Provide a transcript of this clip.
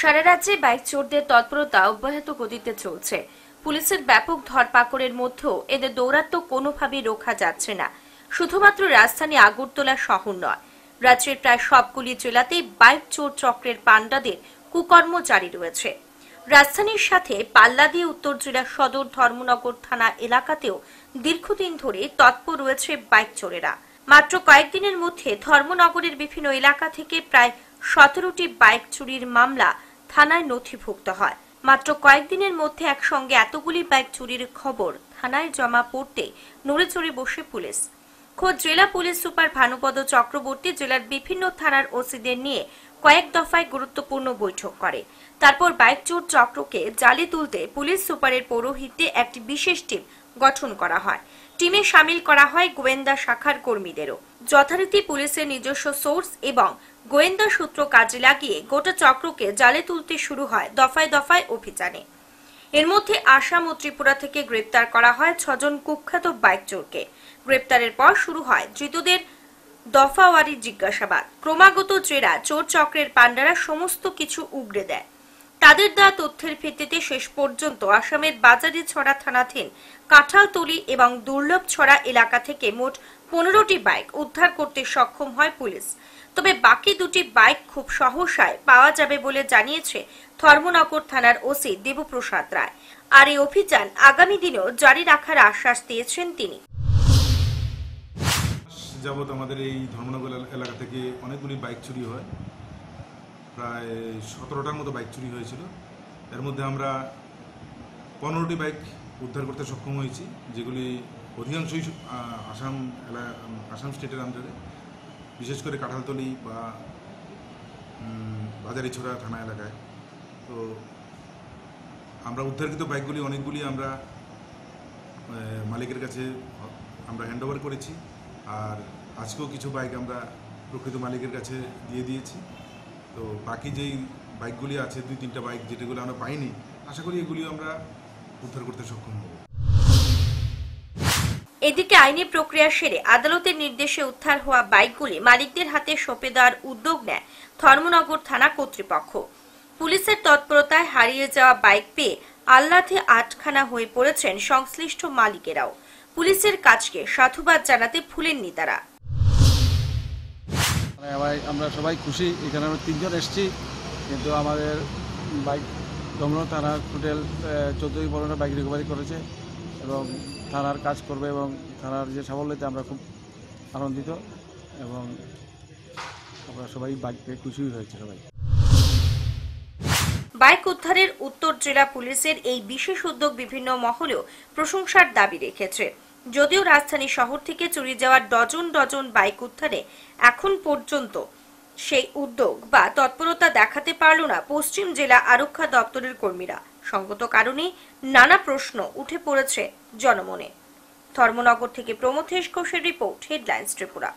সারা রাজ্যে বাইক চোরদের তৎপরতা অব্যাহত গতিতে চলছে পুলিশের ব্যাপক ধরপাকড়ের মধ্যেও এদের দৌরাত্ম্য কোনোভাবেই রোখা যাচ্ছে না শুধুমাত্র রাজধানী আগরতলা শহর নয় রাজ্যের প্রায় সবগুলি জেলাতেই বাইক চোর চক্রের পাণ্ডাদের কুকর্ম জারি রয়েছে রাজধানীর সাথে পাল্লা দিয়ে উত্তর জেলার সদর ধর্মনগর থানা এলাকাতেও দীর্ঘদিন ধরে তৎপর রয়েছে বাইক চোরেরা মাত্র কয়েকদিনের মধ্যে ধর্মনগরের বিভিন্ন এলাকা থেকে প্রায় সতেরোটি বাইক চুরির মামলা থানায় নথিভুক্ত হয় মাত্র কয়েকদিনের মধ্যে একসঙ্গে এতগুলি ব্যাগ চুরির খবর থানায় জমা পড়তে নড়েচড়ে বসে পুলিশ খোদ জেলা পুলিশ সুপার ভানুপদ চক্রবর্তী জেলার বিভিন্ন থানার ওসিদের নিয়ে কয়েক দফায় গুরুত্বপূর্ণ বৈঠক করে তারপর বাইক চোর চক্রকে জালি তুলতে পুলিশ সুপারের পৌরোহিত্যে একটি বিশেষ টিম গঠন করা হয় টিমে সামিল করা হয় গোয়েন্দা শাখার কর্মীদেরও যথারীতি পুলিশের নিজস্ব সোর্স এবং গোয়েন্দা সূত্র কাজে লাগিয়ে গোটা চক্রকে জালে তুলতে শুরু হয় দফায় দফায় অভিযানে এর মধ্যে আসাম ও ত্রিপুরা থেকে গ্রেপ্তার করা হয় ছজন কুখ্যাত বাইক চোরকে গ্রেপ্তারের পর শুরু হয় ধৃতদের দফাওয়ারি জিজ্ঞাসাবাদ ক্রমাগত জেরা চোর চক্রের পাণ্ডারা সমস্ত কিছু উগড়ে দেয় তাদের দেওয়া তথ্যের ভিত্তিতে শেষ পর্যন্ত আসামের বাজারি ছড়া থানাধীন কাঁঠালতলি এবং দুর্লভ ছড়া এলাকা থেকে মোট পনেরোটি বাইক উদ্ধার করতে সক্ষম হয় পুলিশ তবে বাকি দুটি বাইক খুব সহসায় পাওয়া যাবে বলে জানিয়েছে ধর্মনগর থানার ওসি দেবপ্রসাদ রায় আর এই অভিযান আগামী দিনেও জারি রাখার আশ্বাস দিয়েছেন তিনি যাবৎ আমাদের এই ধর্মনগর এলাকা থেকে অনেকগুলি বাইক চুরি হয় প্রায় সতেরোটার মতো বাইক চুরি হয়েছিল এর মধ্যে আমরা পনেরোটি বাইক উদ্ধার করতে সক্ষম হয়েছি যেগুলি অধিকাংশই আসাম এলা আসাম স্টেটের আন্ডারে বিশেষ করে কাঁঠালতলি বা বাজারিছড়া থানা এলাকায় তো আমরা উদ্ধারকৃত বাইকগুলি অনেকগুলি আমরা মালিকের কাছে আমরা হ্যান্ডওভার করেছি আর আজকেও কিছু বাইক আমরা প্রকৃত মালিকের কাছে দিয়ে দিয়েছি তো বাকি যেই বাইকগুলি আছে দুই তিনটা বাইক যেটিগুলো আমরা পাইনি আশা করি এগুলিও আমরা উদ্ধার করতে সক্ষম হব এদিকে আইনি প্রক্রিয়া সেরে আদালতের নির্দেশে উদ্ধার হওয়া বাইকগুলি মালিকদের হাতে সঁপে দেওয়ার উদ্যোগ নেয় ধর্মনগর থানা কর্তৃপক্ষ পুলিশের তৎপরতায় হারিয়ে যাওয়া বাইক পেয়ে আল্লাতে আটখানা হয়ে পড়েছেন সংশ্লিষ্ট মালিকেরাও পুলিশের কাজকে সাধুবাদ জানাতে ফুলেননি তারা হ্যাঁ, আমরা সবাই খুশি এখানে আমরা তিনজন এসছি কিন্তু আমাদের বাইক দমন থানার হোটেল চোদ্দই পনেরো বাইক রিকভারি করেছে এবং থানার কাজ করবে এবং থানার যে সাফল্যতে আমরা খুব আনন্দিত এবং আমরা সবাই বাইক পেয়ে খুশি হয়েছে সবাই বাইক উদ্ধারের উত্তর জেলা পুলিশের এই বিশেষ উদ্যোগ বিভিন্ন মহলেও প্রশংসার দাবি রেখেছে যদিও রাজধানী শহর থেকে চুরি যাওয়া ডজন ডজন বাইক উদ্ধারে এখন পর্যন্ত সেই উদ্যোগ বা তৎপরতা দেখাতে পারল না পশ্চিম জেলা আরক্ষা দপ্তরের কর্মীরা সঙ্গত কারণে নানা প্রশ্ন উঠে পড়েছে জনমনে ধর্মনগর থেকে প্রমথেশ ঘোষের রিপোর্ট হেডলাইন্স ত্রিপুরা